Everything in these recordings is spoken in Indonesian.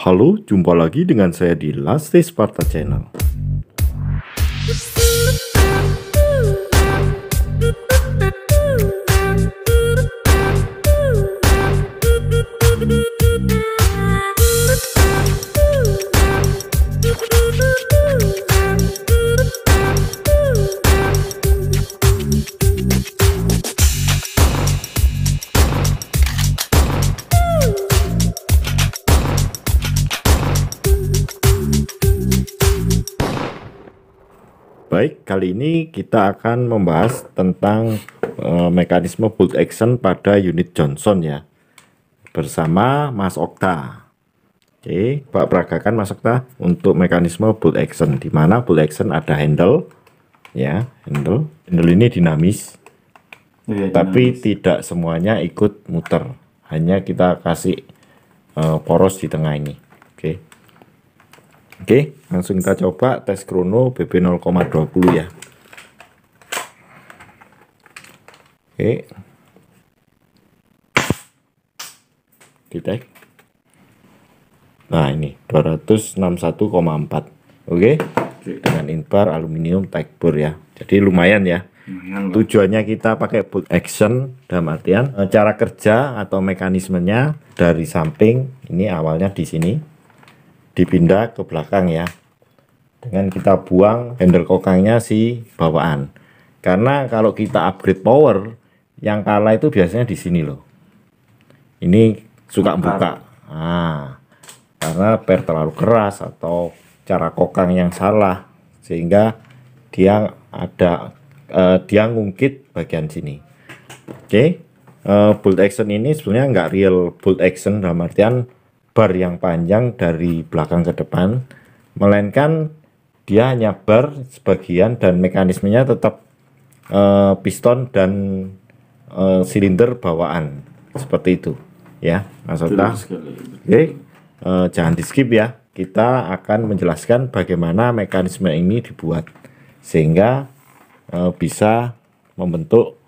Halo, jumpa lagi dengan saya di Last Day Sparta Channel. kali ini kita akan membahas tentang uh, mekanisme bolt action pada unit Johnson ya. Bersama Mas Okta. Oke, Pak peragakan Mas Okta untuk mekanisme bolt action di mana bolt action ada handle ya, handle. Handle ini dinamis. Ya, tapi dinamis. tidak semuanya ikut muter. Hanya kita kasih uh, poros di tengah ini. Oke. Oke, langsung kita coba tes krono BB 0,20 ya. Oke. Detect. Nah, ini 261,4. Oke. Dengan inbar aluminium tagbor ya. Jadi lumayan ya. Lumayan Tujuannya kita pakai boot action dalam artian eh, cara kerja atau mekanismenya dari samping ini awalnya di sini dipindah ke belakang ya dengan kita buang handle kokangnya si bawaan karena kalau kita upgrade power yang kalah itu biasanya di sini loh ini suka buka ah karena per terlalu keras atau cara kokang yang salah sehingga dia ada uh, dia ngungkit bagian sini oke okay? uh, eh, bolt action ini sebenarnya nggak real bolt action dalam artian bar yang panjang dari belakang ke depan, melainkan dia hanya bar sebagian dan mekanismenya tetap uh, piston dan uh, silinder bawaan seperti itu ya Mas Oke, eh, jangan di skip ya. Kita akan menjelaskan bagaimana mekanisme ini dibuat sehingga uh, bisa membentuk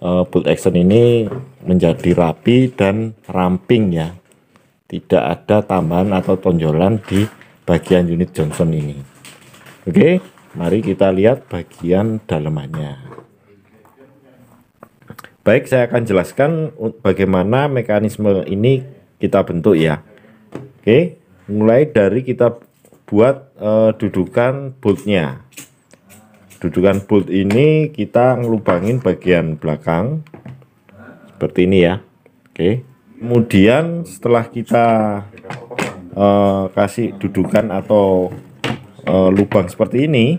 uh, bolt action ini menjadi rapi dan ramping ya tidak ada tambahan atau tonjolan di bagian unit Johnson ini. Oke, mari kita lihat bagian dalemannya. Baik, saya akan jelaskan bagaimana mekanisme ini kita bentuk ya. Oke, mulai dari kita buat e, dudukan boltnya. Dudukan bolt ini kita ngelubangin bagian belakang seperti ini ya. Oke kemudian setelah kita uh, kasih dudukan atau uh, lubang seperti ini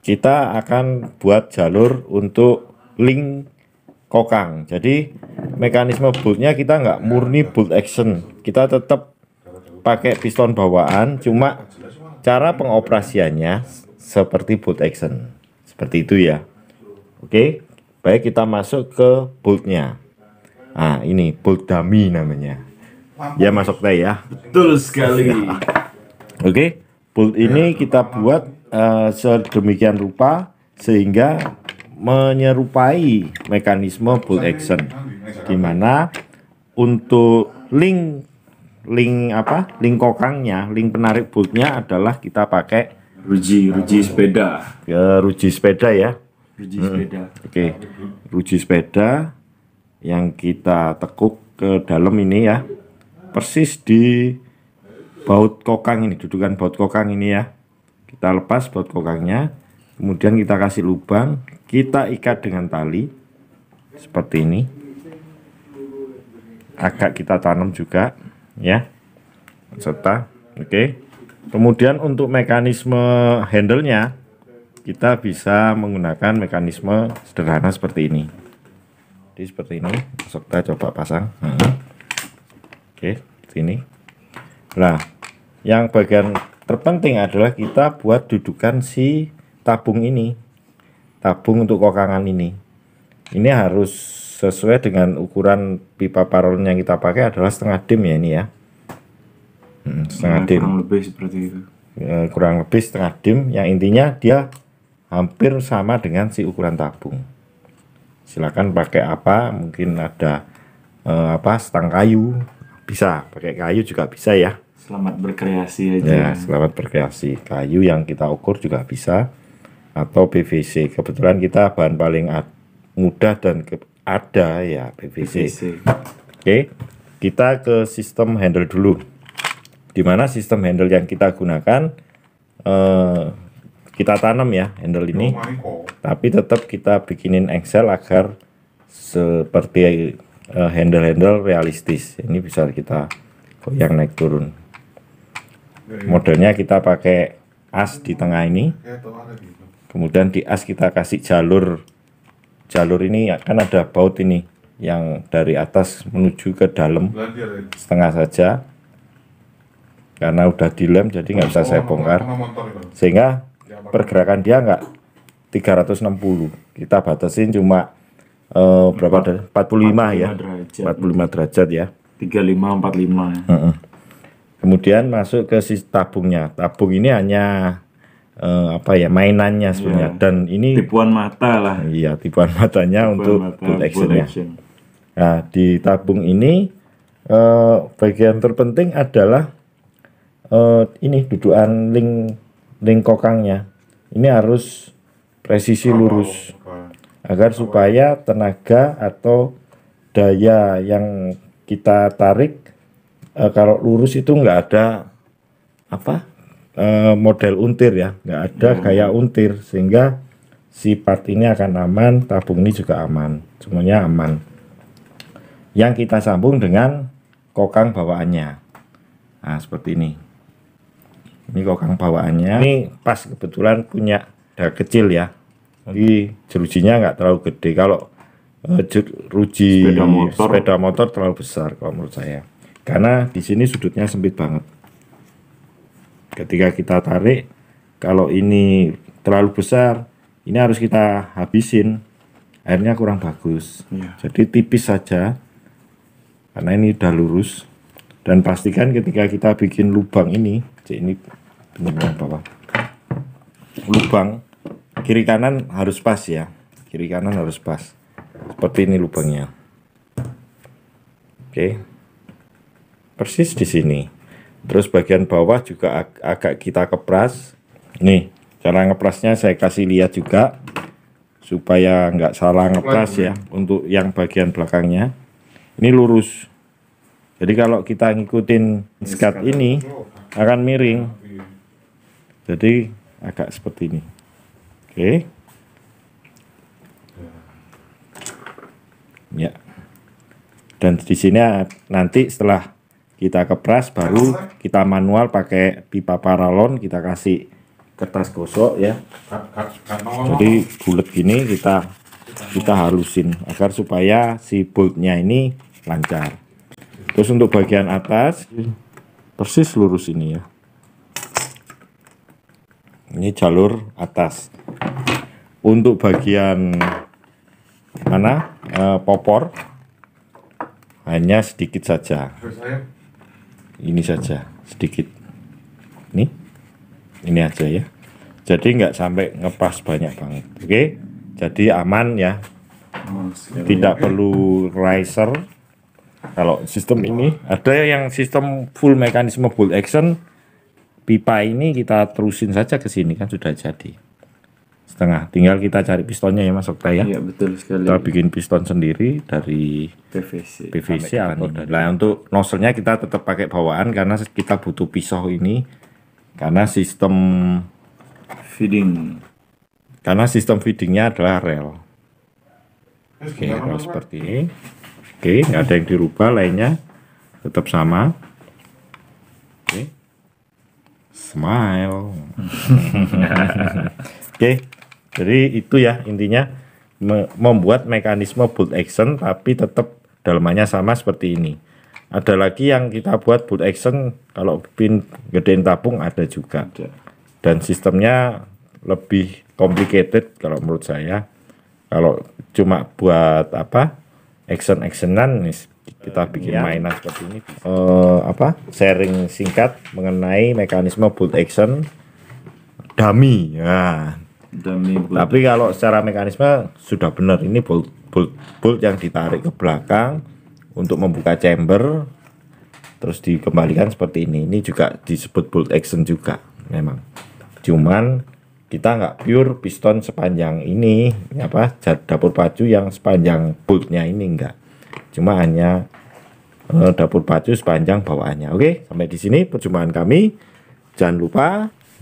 kita akan buat jalur untuk link kokang jadi mekanisme bolt-nya kita nggak murni bolt action kita tetap pakai piston bawaan cuma cara pengoperasiannya seperti bolt action seperti itu ya oke baik kita masuk ke bolt-nya ah ini dummy namanya Mampu. ya masuk teh ya betul sekali oke okay. bolt ini ya, kita buat uh, sedemikian rupa sehingga menyerupai mekanisme bolt action Gimana untuk link link apa link kokangnya link penarik boltnya adalah kita pakai ruji ruji sepeda ya ruji sepeda ya ruji sepeda hmm. oke okay. ruji sepeda yang kita tekuk ke dalam ini ya persis di baut kokang ini dudukan baut kokang ini ya kita lepas baut kokangnya kemudian kita kasih lubang kita ikat dengan tali seperti ini agak kita tanam juga ya serta oke okay. kemudian untuk mekanisme handle nya kita bisa menggunakan mekanisme sederhana seperti ini jadi seperti ini masuk kita coba pasang hmm. oke sini nah yang bagian terpenting adalah kita buat dudukan si tabung ini tabung untuk kokangan ini ini harus sesuai dengan ukuran pipa paralon yang kita pakai adalah setengah dim ya ini ya hmm, setengah ya, dim kurang lebih seperti itu ya, kurang lebih setengah dim yang intinya dia hampir sama dengan si ukuran tabung silakan pakai apa mungkin ada eh, apa stang kayu bisa pakai kayu juga bisa ya selamat berkreasi aja ya selamat berkreasi kayu yang kita ukur juga bisa atau PVC kebetulan kita bahan paling mudah dan ada ya PVC, PVC. oke kita ke sistem handle dulu dimana sistem handle yang kita gunakan eh, kita tanam ya handle ini tapi tetap kita bikinin engsel agar seperti eh, handle-handle realistis ini bisa kita goyang naik turun modelnya kita pakai as di tengah ini ya, kemudian di as kita kasih jalur jalur ini akan ada baut ini yang dari atas menuju ke dalam setengah saja karena udah dilem jadi nggak bisa saya bongkar sehingga pergerakan dia nggak 360 kita batasin cuma uh, berapa 4, 45, 45 ya derajat. 45 derajat ya 35 45 uh -uh. kemudian masuk ke si tabungnya tabung ini hanya uh, apa ya mainannya sebenarnya yeah. dan ini tipuan mata lah iya tipuan matanya tipuan untuk mata, boot actionnya action. nah di tabung ini uh, bagian terpenting adalah uh, ini dudukan link lingkokangnya. Ini harus presisi oh, lurus agar supaya tenaga atau daya yang kita tarik e, kalau lurus itu nggak ada apa e, model untir ya nggak ada hmm. gaya untir sehingga si part ini akan aman tabung ini juga aman semuanya aman yang kita sambung dengan kokang bawaannya nah seperti ini ini kokang bawaannya. Ini pas kebetulan punya daga kecil ya. Jadi jerujinya nggak terlalu gede. Kalau uh, eh, jeruji sepeda motor. sepeda motor terlalu besar kalau menurut saya. Karena di sini sudutnya sempit banget. Ketika kita tarik, kalau ini terlalu besar, ini harus kita habisin. Airnya kurang bagus. Ya. Jadi tipis saja. Karena ini udah lurus. Dan pastikan ketika kita bikin lubang ini, ini benar bawah lubang kiri kanan harus pas ya kiri kanan harus pas seperti ini lubangnya oke persis di sini terus bagian bawah juga ag agak kita kepras nih cara ngeprasnya saya kasih lihat juga supaya nggak salah ngepras ya untuk yang bagian belakangnya ini lurus jadi kalau kita ngikutin skat ini akan miring. Jadi agak seperti ini. Oke. Okay. Ya. Dan di sini nanti setelah kita kepres baru kita manual pakai pipa paralon kita kasih kertas gosok ya. Jadi bulat gini kita kita halusin agar supaya si boltnya ini lancar. Terus untuk bagian atas persis lurus ini ya ini jalur atas untuk bagian mana e, popor hanya sedikit saja ini saja sedikit ini ini aja ya jadi nggak sampai ngepas banyak banget oke jadi aman ya tidak perlu riser kalau sistem ini ada yang sistem full mekanisme full action pipa ini kita terusin saja ke sini kan sudah jadi setengah tinggal kita cari pistonnya ya mas Okta ya iya betul sekali kita bikin piston sendiri dari PVC PVC anu. lah untuk nozzle kita tetap pakai bawaan karena kita butuh pisau ini karena sistem feeding karena sistem feedingnya adalah rel oke okay, rel seperti ini Oke, okay, ada yang dirubah, lainnya tetap sama. Oke. Smile. Oke. Jadi itu ya intinya membuat mekanisme bolt action tapi tetap dalamnya sama seperti ini. Ada lagi yang kita buat bolt action kalau pin gedein tabung ada juga. Dan sistemnya lebih complicated kalau menurut saya. Kalau cuma buat apa? action actionan nih kita iya. bikin ya. mainan seperti ini uh, apa sharing singkat mengenai mekanisme bolt action dummy ya dummy tapi kalau secara mekanisme sudah benar ini bolt bolt bolt yang ditarik ke belakang untuk membuka chamber terus dikembalikan seperti ini ini juga disebut bolt action juga memang cuman kita nggak pure piston sepanjang ini apa dapur pacu yang sepanjang bolt-nya ini enggak cuma hanya uh, dapur pacu sepanjang bawaannya oke sampai di sini perjumpaan kami jangan lupa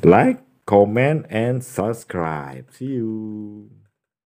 like comment and subscribe see you